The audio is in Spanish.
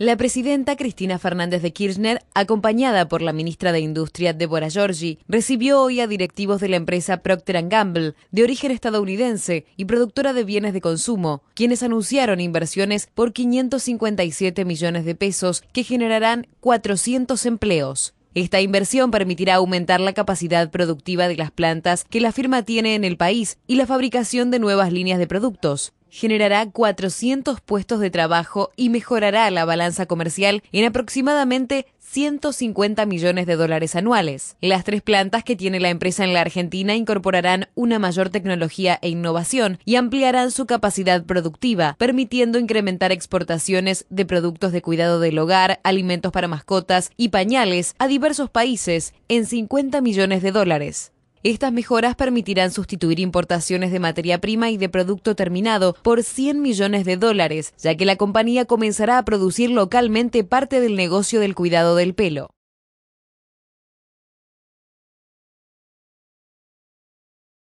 La presidenta Cristina Fernández de Kirchner, acompañada por la ministra de Industria Débora Giorgi, recibió hoy a directivos de la empresa Procter Gamble, de origen estadounidense y productora de bienes de consumo, quienes anunciaron inversiones por 557 millones de pesos que generarán 400 empleos. Esta inversión permitirá aumentar la capacidad productiva de las plantas que la firma tiene en el país y la fabricación de nuevas líneas de productos generará 400 puestos de trabajo y mejorará la balanza comercial en aproximadamente 150 millones de dólares anuales. Las tres plantas que tiene la empresa en la Argentina incorporarán una mayor tecnología e innovación y ampliarán su capacidad productiva, permitiendo incrementar exportaciones de productos de cuidado del hogar, alimentos para mascotas y pañales a diversos países en 50 millones de dólares. Estas mejoras permitirán sustituir importaciones de materia prima y de producto terminado por 100 millones de dólares, ya que la compañía comenzará a producir localmente parte del negocio del cuidado del pelo.